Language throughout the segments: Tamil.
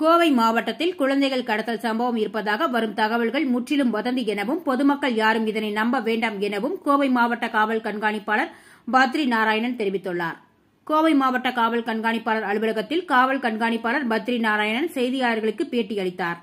கோவை மாவட்டத்தில் குழந்தைகள் கடத்தல் சம்பவம் இருப்பதாக வரும் தகவல்கள் முற்றிலும் வதந்தி எனவும் பொதுமக்கள் யாரும் இதனை நம்ப வேண்டாம் எனவும் கோவை மாவட்ட காவல் கண்காணிப்பாளர் பத்ரி நாராயணன் தெரிவித்துள்ளார் கோவை மாவட்ட காவல் கண்காணிப்பாளர் அலுவலகத்தில் காவல் கண்காணிப்பாளர் பத்ரி நாராயணன் செய்தியாளர்களுக்கு பேட்டியளித்தார்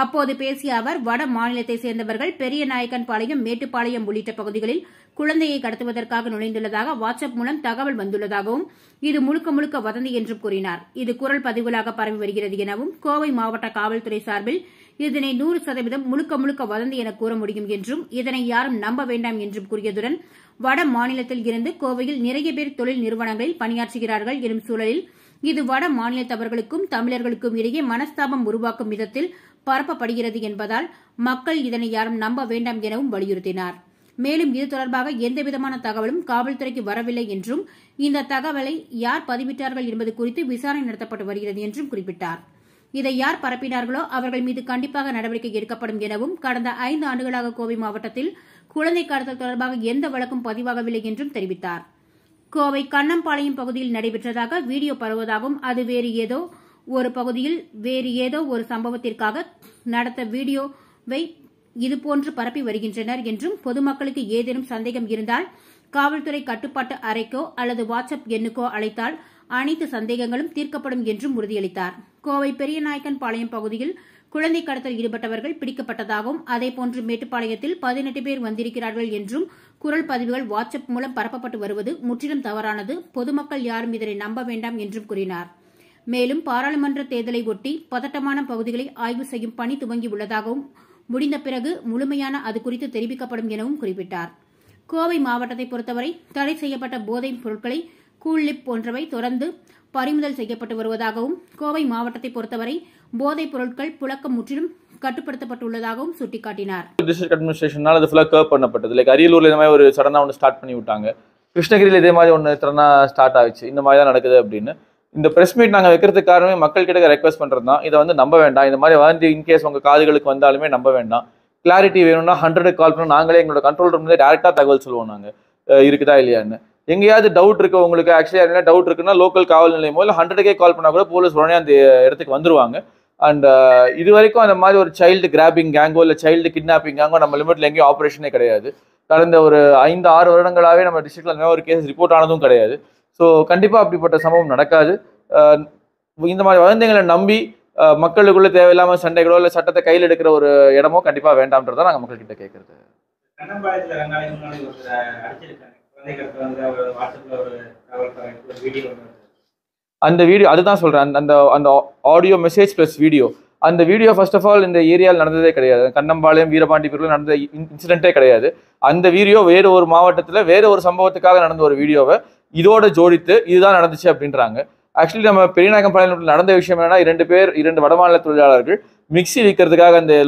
அப்போது பேசிய அவர் வட மாநிலத்தை சேர்ந்தவர்கள் பெரிய பாளையம் மேட்டுப்பாளையம் உள்ளிட்ட பகுதிகளில் குழந்தையை கடத்துவதற்காக நுழைந்துள்ளதாக வாட்ஸ்அப் மூலம் தகவல் வந்துள்ளதாகவும் இது முழுக்க முழுக்க வதந்தி என்றும் கூறினார் இது குரல் பதிவுகளாக பரவி வருகிறது எனவும் கோவை மாவட்ட காவல்துறை சார்பில் இதனை நூறு சதவீதம் முழுக்க முழுக்க வதந்தி என கூற முடியும் என்றும் இதனை யாரும் நம்ப வேண்டாம் என்றும் கூறியதுடன் வட மாநிலத்தில் இருந்து கோவையில் நிறைய பேர் தொழில் நிறுவனங்களில் பணியாற்றுகிறார்கள் எனும் சூழலில் இது வட மாநிலத்தவர்களுக்கும் தமிழர்களுக்கும் இடையே மனஸ்தாபம் உருவாக்கும் விதத்தில் பரப்பப்படுகிறது என்பதால் மக்கள் இதனை யாரும் நம்ப வேண்டாம் எனவும் வலியுறுத்தினார் மேலும் இது தொடர்பாக எந்தவிதமான தகவலும் காவல்துறைக்கு வரவில்லை என்றும் இந்த தகவலை யார் பதிவிட்டார்கள் என்பது குறித்து விசாரணை நடத்தப்பட்டு வருகிறது என்றும் குறிப்பிட்டார் இதை யார் பரப்பினார்களோ அவர்கள் மீது கண்டிப்பாக நடவடிக்கை எடுக்கப்படும் எனவும் கடந்த ஐந்து ஆண்டுகளாக கோவை மாவட்டத்தில் குழந்தை கடத்தல் தொடர்பாக எந்த வழக்கும் பதிவாகவில்லை என்றும் தெரிவித்தார் கோவை கண்ணம்பாளையம் பகுதியில் நடைபெற்றதாக வீடியோ பரவுவதாகவும் அது வேறு ஏதோ ஒரு பகுதியில் வேறு ஏதோ ஒரு சம்பவத்திற்காக நடத்த வீடியோவை இதுபோன்று பரப்பி வருகின்றனர் என்றும் பொதுமக்களுக்கு ஏதேனும் சந்தேகம் இருந்தால் காவல்துறை கட்டுப்பாட்டு அறைக்கோ அல்லது வாட்ஸ்அப் எண்ணுக்கோ அழைத்தால் அனைத்து சந்தேகங்களும் தீர்க்கப்படும் என்றும் உறுதியளித்தார் கோவை பெரியநாயக்கன் பாளையம் பகுதியில் குழந்தை கடத்தல் ஈடுபட்டவர்கள் பிடிக்கப்பட்டதாகவும் அதேபோன்று மேட்டுப்பாளையத்தில் பதினெட்டு பேர் வந்திருக்கிறார்கள் என்றும் குரல் பதிவுகள் வாட்ஸ்அப் மூலம் பரப்பப்பட்டு வருவது முற்றிலும் தவறானது பொதுமக்கள் யாரும் இதனை நம்ப வேண்டாம் என்றும் கூறினாா் மேலும் பாராளுமன்ற தேர்தலை ஒட்டி பதட்டமான பகுதிகளை ஆய்வு செய்யும் பணி துவங்கியுள்ளதாகவும் முடிந்த பிறகு முழுமையான அது குறித்து தெரிவிக்கப்படும் எனவும் குறிப்பிட்டார் கோவை மாவட்டத்தை பொறுத்தவரை தடை செய்யப்பட்ட போதைப் பொருட்களை கூழ்லிப் போன்றவை தொடர்ந்து பறிமுதல் செய்யப்பட்டு வருவதாகவும் கோவை மாவட்டத்தை பொறுத்தவரை போதைப் பொருட்கள் புழக்கம் முற்றிலும் கட்டுப்படுத்தப்பட்டுள்ளதாகவும் சுட்டிக்காட்டினார் டிஸ்ட்ரிக்ட் அட்மினிஸ்ட்ரேஷனால் அது ஃபுல்லாக கர்வ் பண்ணப்பட்டது லைக் அரியலூரில் இந்த மாதிரி ஒரு சடனாக ஒன்று ஸ்டார்ட் பண்ணி விட்டாங்க கிருஷ்ணகிரியில் இதே மாதிரி ஒன்று சடனாக ஸ்டார்ட் ஆகிச்சு இந்த மாதிரி தான் நடக்குது அப்படின்னு இந்த ப்ரெஸ் மீட் நாங்கள் வைக்கிறதுக்கு காரணமே மக்கள் கிட்ட ரெக்வஸ்ட் பண்ணுறது தான் இதை வந்து நம்ப வேண்டாம் இந்த மாதிரி வந்து இன்கேஸ் உங்கள் காதுகளுக்கு வந்தாலுமே நம்ப வேண்டாம் கிளாரிட்டி வேணும்னா ஹண்ட்ரடுக்கு கால் பண்ணணும் நாங்களே எங்களோட கண்ட்ரோல் ரூம்லேயே டேரெக்டாக தகவல் சொல்லுவோம் நாங்கள் இருக்குதா இல்லையான்னு எங்கேயாவது டவுட் இருக்கு உங்களுக்கு ஆக்சுவலி என்ன டவுட் இருக்குன்னா லோக்கல் காவல் நிலையமோ இல்லை ஹண்ட்ரடுக்கே கால் பண்ணால் கூட போலீஸ் உடனே அந்த இடத்துக்கு வந்துருவாங்க அண்ட் இது வரைக்கும் அந்த மாதிரி ஒரு சைல்டு கிராபிங் கேங்கோ இல்லை சைல்டு கிட்னாப்பிங் கேங்கோ நம்ம லிமிட்டில் எங்கேயும் ஆப்ரேஷனே கிடையாது கடந்த ஒரு ஐந்து ஆறு வருடங்களாகவே நம்ம டிஸ்ட்ரிக்டில் ஒரு கேஸ் ரிப்போர்ட் ஆனதும் கிடையாது ஸோ கண்டிப்பாக அப்படிப்பட்ட சம்பவம் நடக்காது இந்த மாதிரி வதந்திகளை நம்பி மக்களுக்குள்ளே தேவையில்லாமல் சண்டைகளோ இல்லை சட்டத்தை கையில் எடுக்கிற ஒரு இடமோ கண்டிப்பாக வேண்டாம்ன்றதான் நாங்கள் மக்கள்கிட்ட கேட்குறது அந்த வீடியோ அதுதான் சொல்கிறேன் அந்த அந்த ஆடியோ மெசேஜ் ப்ளஸ் வீடியோ அந்த வீடியோ ஃபர்ஸ்ட் ஆஃப் ஆல் இந்த ஏரியாவில் நடந்ததே கிடையாது கண்ணம்பாளையம் வீரபாண்டி பேரில் நடந்த இன்சிடென்ட்டே கிடையாது அந்த வீடியோ வேறு ஒரு மாவட்டத்தில் வேறு ஒரு சம்பவத்துக்காக நடந்த ஒரு வீடியோவை இதோட ஜோடித்து இதுதான் நடந்துச்சு அப்படின்றாங்க ஆக்சுவலி நம்ம பெரியநாயகம் பாளையத்தில் நடந்த விஷயம் என்னன்னா இரண்டு பேர் இரண்டு வடமாநில தொழிலாளர்கள் மிக்சி விற்கிறதுக்காக அந்த